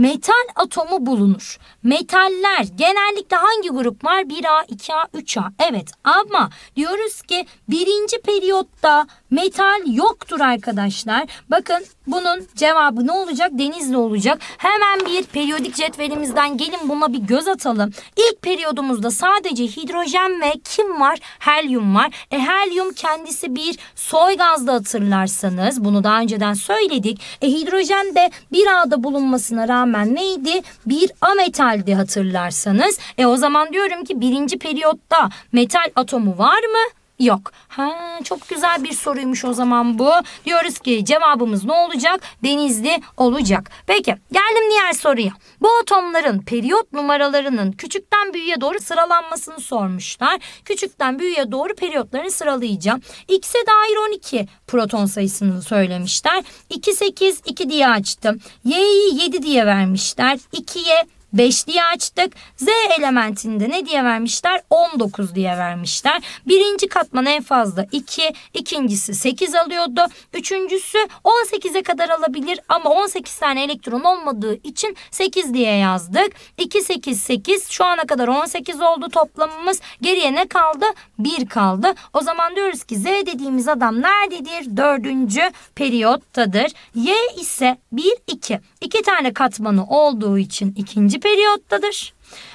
metal atomu bulunur. Metaller genellikle hangi gruplar? 1A, 2A, 3A. Evet ama diyoruz ki birinci periyotta Metal yoktur arkadaşlar. Bakın bunun cevabı ne olacak? Denizli olacak. Hemen bir periyodik cetvelimizden gelin buna bir göz atalım. İlk periyodumuzda sadece hidrojen ve kim var? Helyum var. E helyum kendisi bir soy gazda hatırlarsanız bunu daha önceden söyledik. E hidrojen de bir ağda bulunmasına rağmen neydi? Bir ametaldi hatırlarsanız. E o zaman diyorum ki birinci periyotta metal atomu var mı? Yok. Ha çok güzel bir soruymuş o zaman bu. Diyoruz ki cevabımız ne olacak? Denizli olacak. Peki geldim diğer soruya. Bu atomların periyot numaralarının küçükten büyüğe doğru sıralanmasını sormuşlar. Küçükten büyüğe doğru periyotlarını sıralayacağım. X'e dair 12 proton sayısını söylemişler. 2 8 2 diye açtım. Y'yi 7 diye vermişler. 2'ye Beşliği açtık. Z elementinde ne diye vermişler? 19 diye vermişler. Birinci katman en fazla 2, ikincisi 8 alıyordu. Üçüncüsü 18'e kadar alabilir ama 18 tane elektron olmadığı için 8 diye yazdık. 2, 8, 8 şu ana kadar 18 oldu toplamımız. Geriye ne kaldı? 1 kaldı. O zaman diyoruz ki Z dediğimiz adam nerededir? Dördüncü periyottadır. Y ise 1, 2. 2 tane katmanı olduğu için ikinci periyottadır.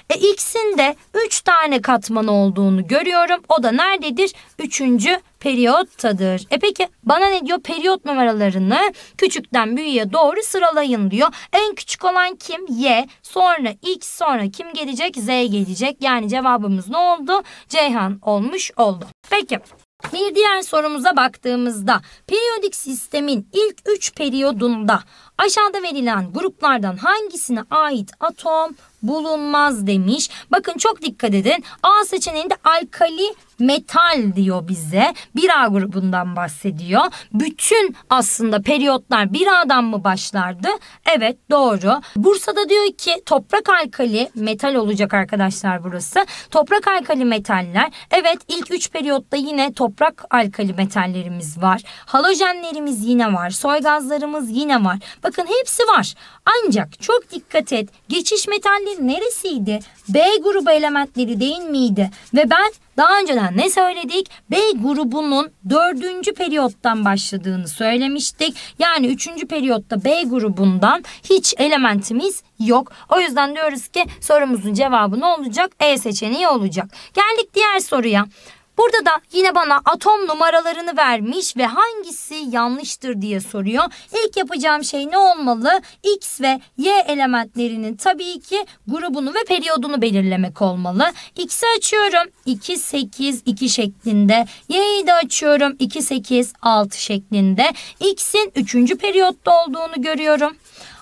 E, X'in de 3 tane katman olduğunu görüyorum. O da nerededir? 3. periyottadır. E peki bana ne diyor? Periyot numaralarını küçükten büyüğe doğru sıralayın diyor. En küçük olan kim? Y. Sonra X sonra kim gelecek? Z gelecek. Yani cevabımız ne oldu? Ceyhan olmuş oldu. Peki bir diğer sorumuza baktığımızda periyodik sistemin ilk 3 periyodunda aşağıda verilen gruplardan hangisine ait atom bulunmaz demiş. Bakın çok dikkat edin. A seçeneğinde alkali metal diyor bize. 1A grubundan bahsediyor. Bütün aslında periyotlar 1A'dan mı başlardı? Evet doğru. Bursa'da diyor ki toprak alkali metal olacak arkadaşlar burası. Toprak alkali metaller. Evet ilk 3 periyotta yine toprak toprak alkali metallerimiz var. Halojenlerimiz yine var. Soy gazlarımız yine var. Bakın hepsi var. Ancak çok dikkat et. Geçiş metalleri neresiydi? B grubu elementleri değil miydi? Ve ben daha önceden ne söyledik? B grubunun dördüncü periyottan başladığını söylemiştik. Yani üçüncü periyotta B grubundan hiç elementimiz yok. O yüzden diyoruz ki sorumuzun cevabı ne olacak? E seçeneği olacak. Geldik diğer soruya. Burada da yine bana atom numaralarını vermiş ve hangisi yanlıştır diye soruyor. İlk yapacağım şey ne olmalı? X ve Y elementlerinin tabii ki grubunu ve periyodunu belirlemek olmalı. X'i açıyorum 2, 8, 2 şeklinde. Y'yi de açıyorum 2, 8, 6 şeklinde. X'in 3. periyotta olduğunu görüyorum.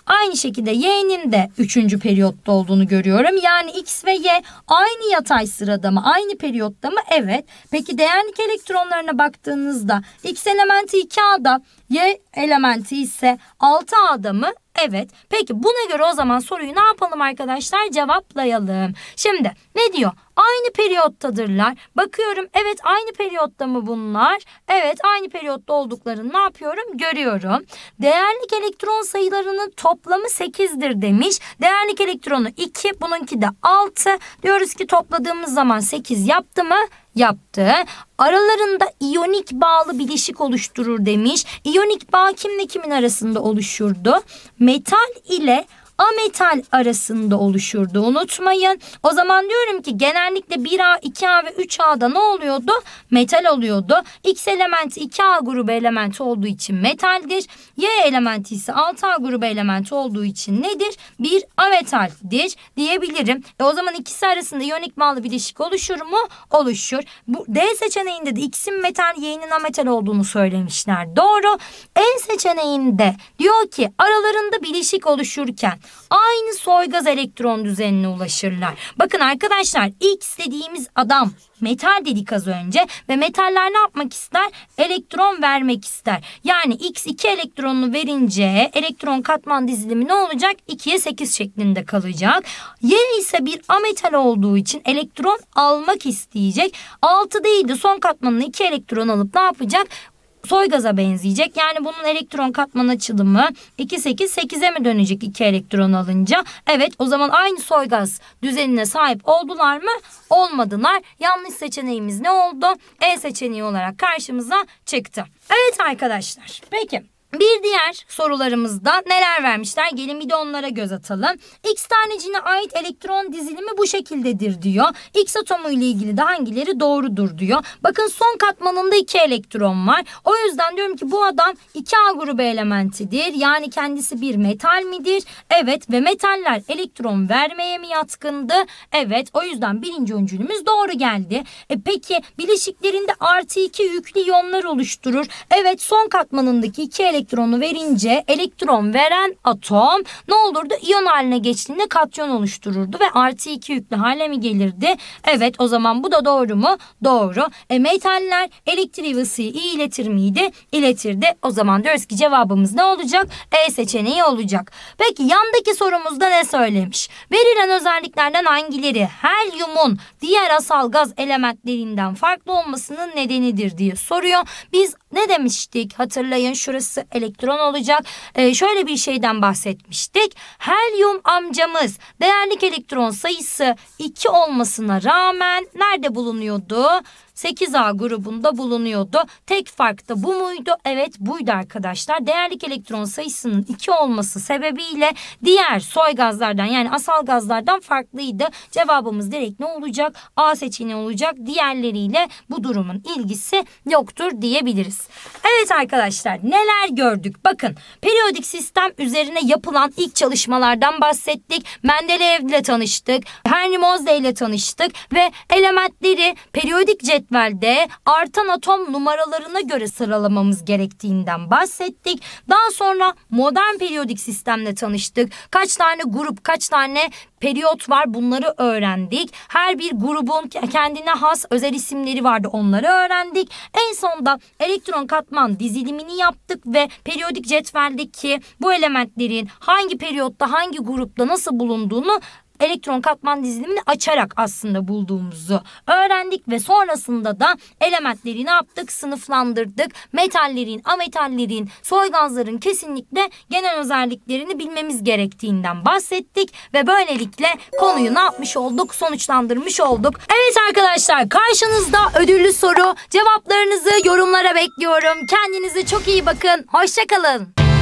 Aynı şekilde y'nin de 3. periyotta olduğunu görüyorum. Yani x ve y aynı yatay sırada mı? Aynı periyotta mı? Evet. Peki değerlik elektronlarına baktığınızda x elementi 2A'da, y elementi ise 6A'da mı? Evet. Peki buna göre o zaman soruyu ne yapalım arkadaşlar? Cevaplayalım. Şimdi ne diyor? Aynı periyottadırlar. Bakıyorum evet aynı periyotta mı bunlar? Evet aynı periyotta olduklarını ne yapıyorum? Görüyorum. Değerlik elektron sayılarının toplamı 8'dir demiş. Değerlik elektronu 2 bununki de 6. Diyoruz ki topladığımız zaman 8 yaptı mı? Yaptı. Aralarında iyonik bağlı bileşik oluşturur demiş. İyonik bağ kimle kimin arasında oluşurdu? Metal ile ametal arasında oluşurdu. Unutmayın. O zaman diyorum ki genellikle 1A, 2A ve 3A'da ne oluyordu? Metal oluyordu. X elementi 2A grubu elementi olduğu için metaldir. Y elementi ise 6A grubu elementi olduğu için nedir? Bir ametaldir diyebilirim. E o zaman ikisi arasında iyonik bağlı bileşik oluşur mu? Oluşur. Bu D seçeneğinde de X'in metal, Y'nin ametal olduğunu söylemişler. Doğru. N e seçeneğinde diyor ki aralarında bileşik oluşurken aynı gaz elektron düzenine ulaşırlar. Bakın arkadaşlar ilk istediğimiz adam metal dedik az önce ve metaller ne yapmak ister? Elektron vermek ister. Yani X 2 elektronunu verince elektron katman dizilimi ne olacak? 2'ye 8 şeklinde kalacak. Y ise bir ametal olduğu için elektron almak isteyecek. 6 değil de son katmanına 2 elektron alıp ne yapacak? soygaza benzeyecek. Yani bunun elektron katman açılımı 8'e mi dönecek 2 elektron alınca? Evet o zaman aynı soygaz düzenine sahip oldular mı? Olmadılar. Yanlış seçeneğimiz ne oldu? E seçeneği olarak karşımıza çıktı. Evet arkadaşlar peki bir diğer sorularımızda neler vermişler? Gelin bir de onlara göz atalım. X tanecine ait elektron dizilimi bu şekildedir diyor. X atomu ile ilgili de hangileri doğrudur diyor. Bakın son katmanında iki elektron var. O yüzden diyorum ki bu adam 2A grubu elementidir. Yani kendisi bir metal midir? Evet ve metaller elektron vermeye mi yatkındı? Evet o yüzden birinci öncülümüz doğru geldi. E peki bileşiklerinde artı 2 yüklü iyonlar oluşturur. Evet son katmanındaki iki elektron elektronu verince elektron veren atom ne olurdu? İyon haline geçtiğinde katyon oluştururdu ve artı 2 yüklü hale mi gelirdi? Evet o zaman bu da doğru mu? Doğru. E metaller elektriği ve ısıyı iyi iletir miydi? İletirdi. O zaman diyoruz ki cevabımız ne olacak? E seçeneği olacak. Peki yandaki sorumuzda ne söylemiş? Verilen özelliklerden hangileri helyumun diğer asal gaz elementlerinden farklı olmasının nedenidir diye soruyor. Biz ne demiştik? Hatırlayın şurası elektron olacak. E, şöyle bir şeyden bahsetmiştik. Helyum amcamız değerlik elektron sayısı 2 olmasına rağmen nerede bulunuyordu? 8A grubunda bulunuyordu. Tek fark da bu muydu? Evet buydu arkadaşlar. Değerlik elektron sayısının 2 olması sebebiyle diğer soy gazlardan yani asal gazlardan farklıydı. Cevabımız direkt ne olacak? A seçeneği olacak. Diğerleriyle bu durumun ilgisi yoktur diyebiliriz. Evet arkadaşlar neler gördük? Bakın periyodik sistem üzerine yapılan ilk çalışmalardan bahsettik. Mendeleev ile tanıştık. Henry Moseley ile tanıştık ve elementleri periyodik cetvel cetvelde artan atom numaralarına göre sıralamamız gerektiğinden bahsettik. Daha sonra modern periyodik sistemle tanıştık. Kaç tane grup, kaç tane periyot var bunları öğrendik. Her bir grubun kendine has özel isimleri vardı onları öğrendik. En sonda elektron katman dizilimini yaptık ve periyodik cetveldeki bu elementlerin hangi periyotta hangi grupta nasıl bulunduğunu elektron katman dizilimini açarak aslında bulduğumuzu öğrendik ve sonrasında da elementleri ne yaptık? Sınıflandırdık. Metallerin, ametallerin, soy gazların kesinlikle genel özelliklerini bilmemiz gerektiğinden bahsettik ve böylelikle konuyu ne yapmış olduk? Sonuçlandırmış olduk. Evet arkadaşlar karşınızda ödüllü soru. Cevaplarınızı yorumlara bekliyorum. Kendinize çok iyi bakın. Hoşçakalın.